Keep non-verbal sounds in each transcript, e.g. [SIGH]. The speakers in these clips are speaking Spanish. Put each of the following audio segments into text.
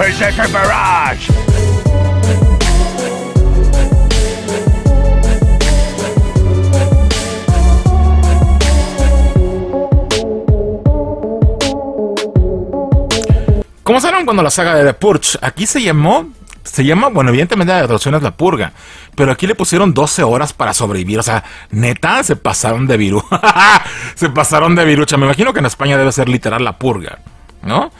Como ¿Cómo saben cuando la saga de The Purge? Aquí se llamó se llama, bueno, evidentemente la traducción es la purga, pero aquí le pusieron 12 horas para sobrevivir, o sea, neta, se pasaron de virucha, [LAUGHS] se pasaron de virucha, me imagino que en España debe ser literal la purga, ¿no?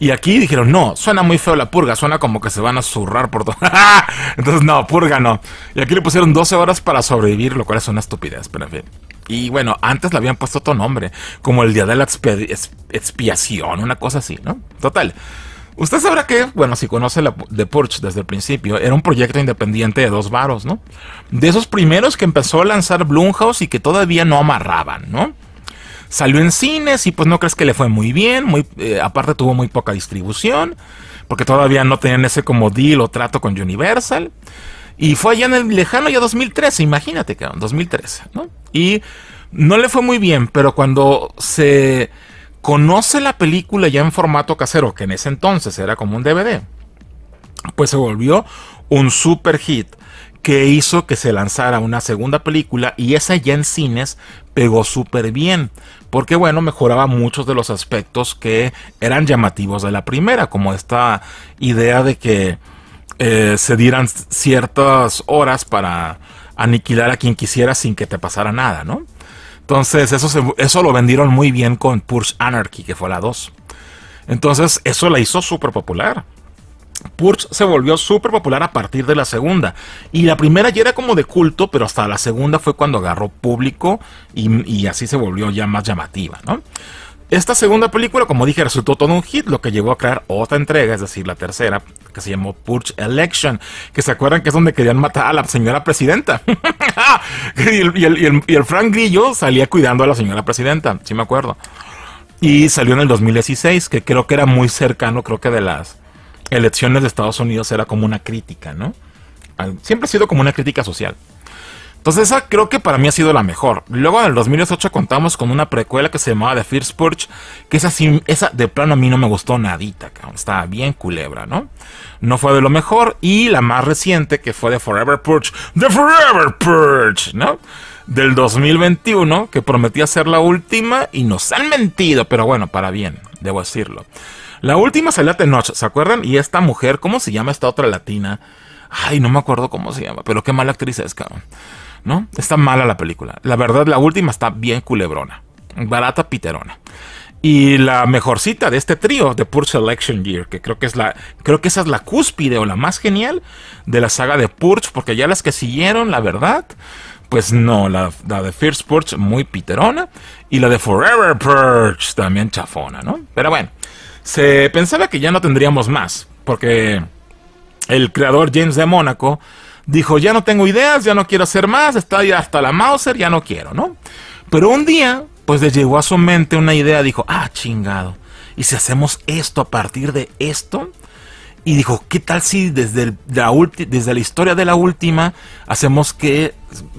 Y aquí dijeron, no, suena muy feo la purga, suena como que se van a zurrar por todo. [LAUGHS] Entonces, no, purga no. Y aquí le pusieron 12 horas para sobrevivir, lo cual es una estupidez, pero en fin. Y bueno, antes le habían puesto otro nombre, como el Día de la Expiación, una cosa así, ¿no? Total. Usted sabrá que, bueno, si conoce la, The Purge desde el principio, era un proyecto independiente de dos varos, ¿no? De esos primeros que empezó a lanzar Blumhouse y que todavía no amarraban, ¿no? Salió en cines y pues no crees que le fue muy bien, muy, eh, aparte tuvo muy poca distribución, porque todavía no tenían ese como deal o trato con Universal. Y fue allá en el lejano ya 2013, imagínate, que en 2013, ¿no? Y no le fue muy bien, pero cuando se conoce la película ya en formato casero, que en ese entonces era como un DVD, pues se volvió un super hit que hizo que se lanzara una segunda película y esa ya en cines pegó súper bien, porque bueno, mejoraba muchos de los aspectos que eran llamativos de la primera, como esta idea de que eh, se dieran ciertas horas para aniquilar a quien quisiera sin que te pasara nada, ¿no? Entonces eso, eso lo vendieron muy bien con Purge Anarchy, que fue la 2. Entonces eso la hizo súper popular. Purge se volvió súper popular a partir de la segunda. Y la primera ya era como de culto, pero hasta la segunda fue cuando agarró público y, así se volvió ya más llamativa, ¿no? Esta segunda película, como dije, resultó todo un hit, lo que llevó a crear otra entrega, es decir, la tercera, que se llamó Purge Election, que se acuerdan que es donde querían matar a la señora presidenta. [LAUGHS] y, el, Frank Grillo salía cuidando a la señora presidenta, Si me acuerdo. Y salió en el 2016, que creo que era muy cercano, creo que de las elecciones de Estados Unidos era como una crítica, ¿no? siempre ha sido como una crítica social. Entonces esa creo que para mí ha sido la mejor. Luego en el 2008 contamos con una precuela que se llamaba The First Purge, que esa, esa de plano a mí no me gustó nadita, estaba bien culebra, ¿no? No fue de lo mejor. Y la más reciente que fue The Forever Purge, The Forever Purge, ¿no? Del 2021, que prometía ser la última y nos han mentido, pero bueno, para bien, debo decirlo. La última salió de noche, ¿se acuerdan? Y esta mujer, ¿cómo se llama esta otra latina? Ay, no me acuerdo cómo se llama, pero qué mala actriz es, cabrón. ¿No? Está mala la película. La verdad, la última está bien culebrona. Barata piterona. Y la mejorcita de este trío, de Purge Selection Year, que creo que es la. Creo que esa es la cúspide o la más genial de la saga de Purge. Porque ya las que siguieron, la verdad, pues no, la, de First Purge muy piterona y la de Forever Purge también chafona, ¿no? Pero bueno, se pensaba que ya no tendríamos más, porque el creador James de Mónaco dijo, ya no tengo ideas, ya no quiero hacer más, está ya hasta la Mauser, ya no quiero, ¿no? Pero un día, pues le llegó a su mente una idea, dijo, ah, chingado, ¿y si hacemos esto a partir de esto? y dijo, ¿qué tal si desde, la desde la historia de la última hacemos que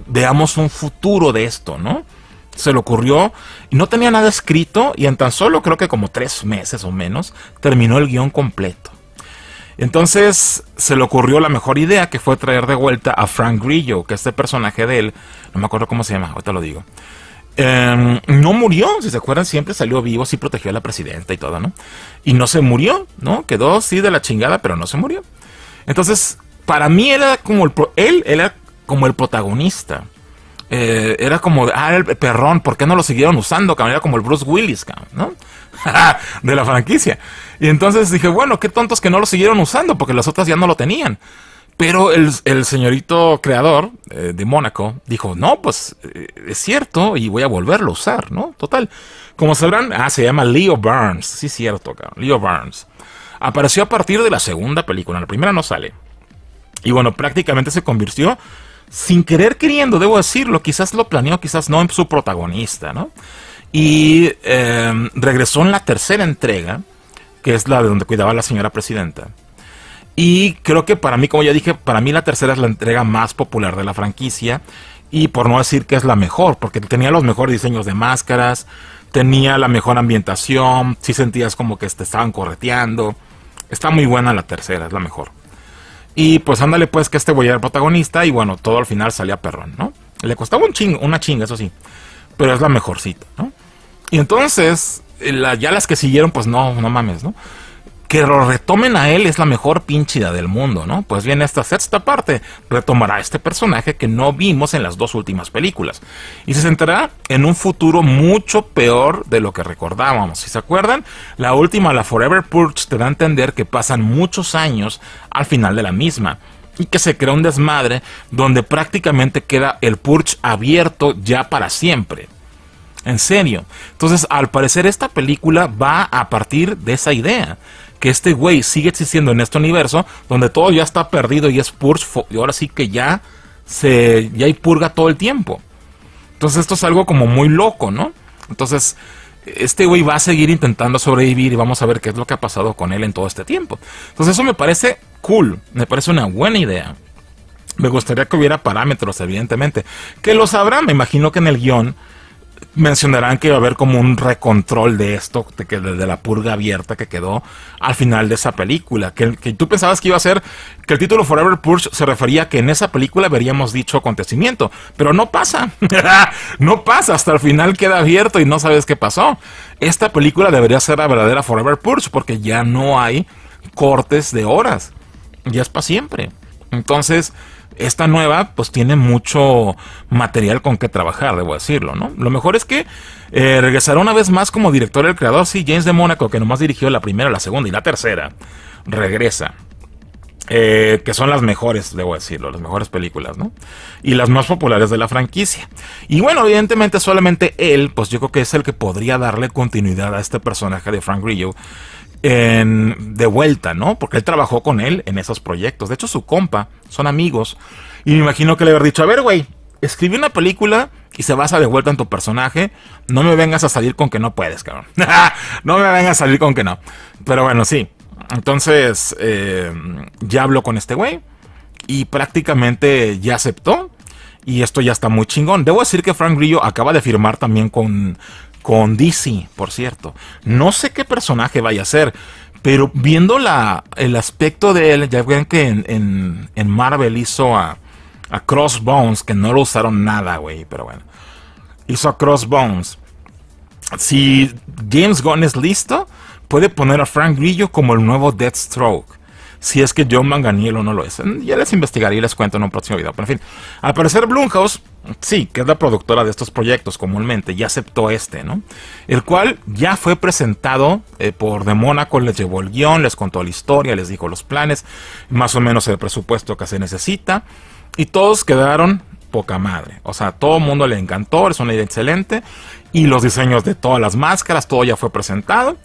veamos un futuro de esto, ¿no? Se le ocurrió, y no tenía nada escrito, y en tan solo creo que como tres meses o menos, terminó el guión completo. Entonces se le ocurrió la mejor idea que fue traer de vuelta a Frank Grillo, que este personaje de él, no me acuerdo cómo se llama, ahorita lo digo. Em, no murió, si se acuerdan, siempre salió vivo, sí protegió a la presidenta y todo, ¿no? Y no se murió, ¿no? Quedó sí de la chingada, pero no se murió. Entonces, para mí era como el, él, era como el protagonista. Eh, era como, ah, el perrón, ¿por qué no lo siguieron usando? Era como el Bruce Willis, ¿no? [LAUGHS] de la franquicia. Y entonces dije, bueno, qué tontos que no lo siguieron usando, porque las otras ya no lo tenían. Pero el, señorito creador eh, de Mónaco dijo, no, pues eh, es cierto y voy a volverlo a usar, ¿no? Total. Como sabrán, ah, se llama Leo Burns. Sí, cierto, Leo Burns. Apareció a partir de la segunda película, la primera no sale. Y bueno, prácticamente se convirtió, sin querer queriendo, debo decirlo, quizás lo planeó, quizás no, en su protagonista, ¿no? Y eh, regresó en la tercera entrega, que es la de donde cuidaba a la señora presidenta. Y creo que para mí, como ya dije, para mí la tercera es la entrega más popular de la franquicia. Y por no decir que es la mejor, porque tenía los mejores diseños de máscaras, tenía la mejor ambientación, si sentías como que te estaban correteando. Está muy buena la tercera, es la mejor. Y pues ándale pues que este voy a ser protagonista y bueno, todo al final salía perrón, ¿no? Le costaba un chingo, una chinga, eso sí. Pero es la mejorcita, ¿no? Y entonces, eh, ya las que siguieron, pues no, no mames, ¿no? que lo retomen a él es la mejor pinchida del mundo, ¿no? Pues bien, esta sexta parte retomará a este personaje que no vimos en las dos últimas películas. Y se centrará en un futuro mucho peor de lo que recordábamos. Si se acuerdan, la última, la Forever Purge, te da a entender que pasan muchos años al final de la misma y que se crea un desmadre donde prácticamente queda el Purge abierto ya para siempre. En serio. Entonces, al parecer, esta película va a partir de esa idea que este güey sigue existiendo en este universo donde todo ya está perdido y es purge. Y ahora sí que ya, se, ya hay purga todo el tiempo. Entonces esto es algo como muy loco, ¿no? Entonces este güey va a seguir intentando sobrevivir y vamos a ver qué es lo que ha pasado con él en todo este tiempo. Entonces eso me parece cool, me parece una buena idea. Me gustaría que hubiera parámetros, evidentemente. Que lo sabrán? me imagino que en el guión mencionarán que iba a haber como un recontrol de esto, de, que, la purga abierta que quedó al final de esa película. Que, que, tú pensabas que iba a ser que el título Forever Purge se refería a que en esa película veríamos dicho acontecimiento, pero no pasa. [LAUGHS] no pasa, hasta el final queda abierto y no sabes qué pasó. Esta película debería ser la verdadera Forever Purge porque ya no hay cortes de horas. Ya es para siempre. Entonces, esta nueva pues tiene mucho material con que trabajar, debo decirlo, ¿no? Lo mejor es que eh, regresará una vez más como director el creador, sí, James de Mónaco, que nomás dirigió la primera, la segunda y la tercera, regresa. Eh, que son las mejores, debo decirlo, las mejores películas, ¿no? Y las más populares de la franquicia. Y bueno, evidentemente solamente él, pues yo creo que es el que podría darle continuidad a este personaje de Frank Grillo de vuelta, ¿no? Porque él trabajó con él en esos proyectos. De hecho, su compa, son amigos. Y me imagino que le haber dicho, a ver, güey, escribí una película y se basa de vuelta en tu personaje. No me vengas a salir con que no puedes, cabrón. [LAUGHS] no me vengas a salir con que no. Pero bueno, sí. Entonces, eh, ya hablo con este güey y prácticamente ya aceptó. Y esto ya está muy chingón. Debo decir que Frank Grillo acaba de firmar también con, con DC, por cierto. No sé qué personaje vaya a ser, pero viendo la, el aspecto de él, ya ven que en, en, Marvel hizo a, Crossbones, que no lo usaron nada, güey, pero bueno. Hizo a Crossbones. Si James Gunn es listo, puede poner a Frank Grillo como el nuevo Deathstroke. Si es que John Manganiello no lo es. Ya les investigaré y les cuento en un próximo video. Pero en fin, al parecer Blumhouse Sí, que es la productora de estos proyectos comúnmente, ya aceptó este, ¿no? El cual ya fue presentado eh, por De Mónaco, les llevó el guión, les contó la historia, les dijo los planes, más o menos el presupuesto que se necesita, y todos quedaron poca madre. O sea, todo el mundo le encantó, es una idea excelente, y los diseños de todas las máscaras, todo ya fue presentado.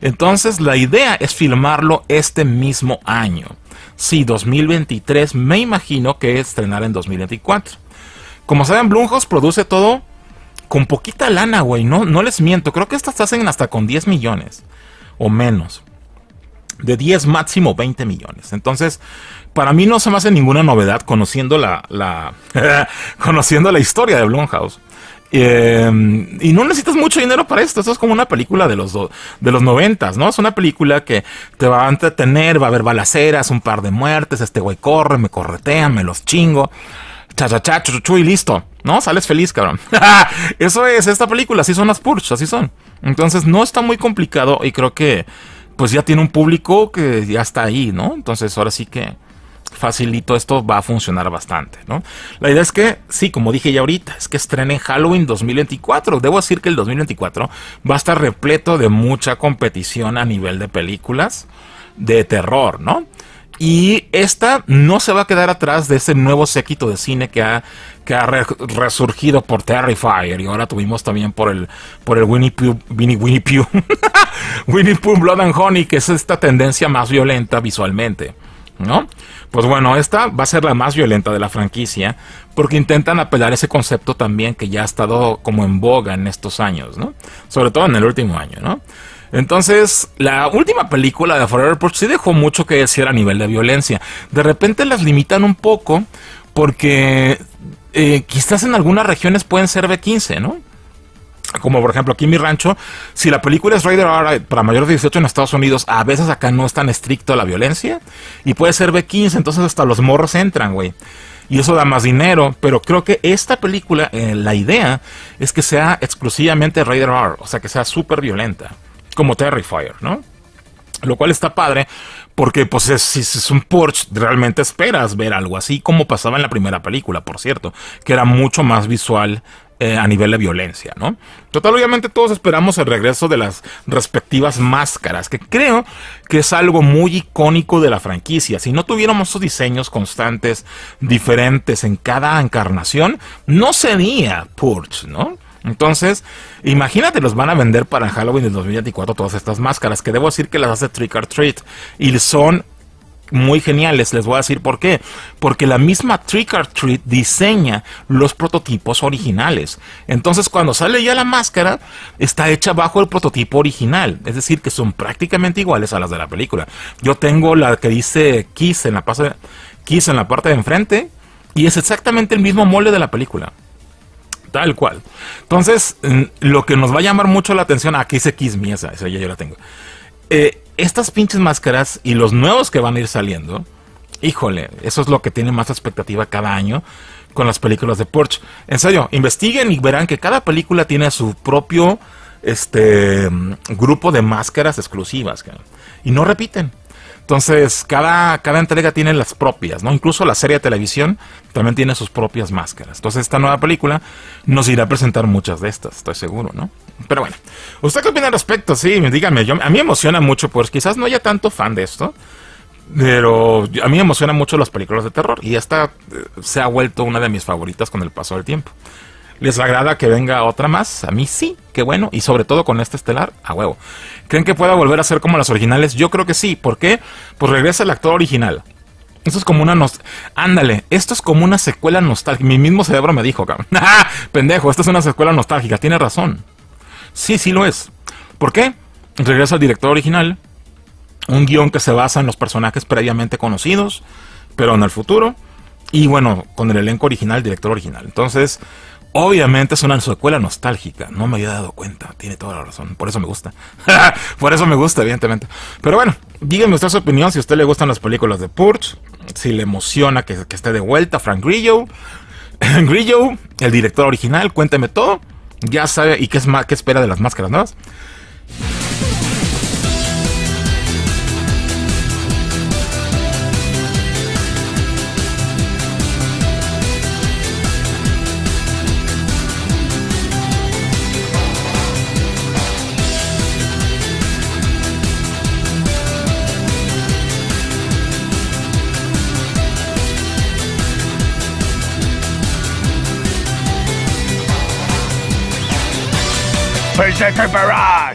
Entonces, la idea es filmarlo este mismo año. Sí, 2023, me imagino que estrenar en 2024. Como saben, Blumhouse produce todo con poquita lana, güey. No, no les miento. Creo que estas hacen hasta con 10 millones o menos. De 10 máximo 20 millones. Entonces, para mí no se me hace ninguna novedad conociendo la, [LAUGHS] conociendo la historia de Blumhouse. Eh, y no necesitas mucho dinero para esto. Esto es como una película de los, do, de los noventas, ¿no? Es una película que te va a entretener, va a haber balaceras, un par de muertes, este güey corre, me corretean, me los chingo cha, cha, chu, y listo. No, sales feliz, cabrón. [LAUGHS] Eso es esta película, así son las Purge, así son. Entonces no está muy complicado y creo que pues ya tiene un público que ya está ahí, ¿no? Entonces ahora sí que facilito esto va a funcionar bastante, ¿no? La idea es que, sí, como dije ya ahorita, es que estrene Halloween 2024. Debo decir que el 2024 va a estar repleto de mucha competición a nivel de películas de terror, ¿no? Y esta no se va a quedar atrás de ese nuevo séquito de cine que ha, que ha resurgido por Terrifier. Y ahora tuvimos también por el, por el Winnie Pooh, Winnie, Winnie Pooh, [LAUGHS] Winnie Pooh Blood and Honey, que es esta tendencia más violenta visualmente. ¿No? Pues bueno, esta va a ser la más violenta de la franquicia, porque intentan apelar ese concepto también que ya ha estado como en boga en estos años, ¿no? Sobre todo en el último año, ¿no? Entonces, la última película de Forever Purge sí dejó mucho que decir a nivel de violencia. De repente las limitan un poco porque eh, quizás en algunas regiones pueden ser B15, ¿no? Como por ejemplo aquí en mi rancho, si la película es Raider R para mayores de 18 en Estados Unidos, a veces acá no es tan estricto la violencia y puede ser B15, entonces hasta los morros entran, güey. Y eso da más dinero, pero creo que esta película, eh, la idea es que sea exclusivamente Raider R, o sea que sea súper violenta como Terrifier, ¿no? Lo cual está padre porque pues es, es, un Porsche, realmente esperas ver algo así como pasaba en la primera película, por cierto, que era mucho más visual eh, a nivel de violencia, ¿no? Total, obviamente todos esperamos el regreso de las respectivas máscaras, que creo que es algo muy icónico de la franquicia. Si no tuviéramos esos diseños constantes, diferentes en cada encarnación, no sería Porsche, ¿no? Entonces, imagínate, los van a vender para Halloween del 2024 todas estas máscaras, que debo decir que las hace Trick or Treat y son muy geniales. Les voy a decir por qué. Porque la misma Trick or Treat diseña los prototipos originales. Entonces, cuando sale ya la máscara, está hecha bajo el prototipo original. Es decir, que son prácticamente iguales a las de la película. Yo tengo la que dice Kiss en la, Kiss en la parte de enfrente. Y es exactamente el mismo molde de la película. Tal cual. Entonces, mm, lo que nos va a llamar mucho la atención, aquí ah, se Kismi, esa, esa ya yo la tengo. Eh, estas pinches máscaras y los nuevos que van a ir saliendo, híjole, eso es lo que tiene más expectativa cada año con las películas de Porsche. En serio, investiguen y verán que cada película tiene su propio este, mm, grupo de máscaras exclusivas. Y no repiten. Entonces, cada, cada entrega tiene las propias, ¿no? Incluso la serie de televisión también tiene sus propias máscaras. Entonces, esta nueva película nos irá a presentar muchas de estas, estoy seguro, ¿no? Pero bueno, ¿usted qué opina al respecto? Sí, Dígame, a mí me emociona mucho, pues quizás no haya tanto fan de esto, pero a mí me emocionan mucho las películas de terror y esta eh, se ha vuelto una de mis favoritas con el paso del tiempo. ¿Les agrada que venga otra más? A mí sí, qué bueno. Y sobre todo con este estelar, a huevo. ¿Creen que pueda volver a ser como las originales? Yo creo que sí. ¿Por qué? Pues regresa el actor original. Esto es como una Ándale, esto es como una secuela nostálgica. Mi mismo cerebro me dijo, cabrón. [LAUGHS] ¡Ah! Pendejo, esto es una secuela nostálgica. Tiene razón. Sí, sí lo es. ¿Por qué? Regresa el director original. Un guión que se basa en los personajes previamente conocidos, pero en el futuro. Y bueno, con el elenco original, director original. Entonces, Obviamente es una secuela nostálgica, no me había dado cuenta, tiene toda la razón, por eso me gusta. [LAUGHS] por eso me gusta, evidentemente. Pero bueno, díganme usted su opinión si a usted le gustan las películas de Purge, si le emociona que, esté de vuelta Frank Grillo, [LAUGHS] Grillo, el director original, cuénteme todo, ya sabe y qué, es qué espera de las máscaras nuevas. Berserker Barrage!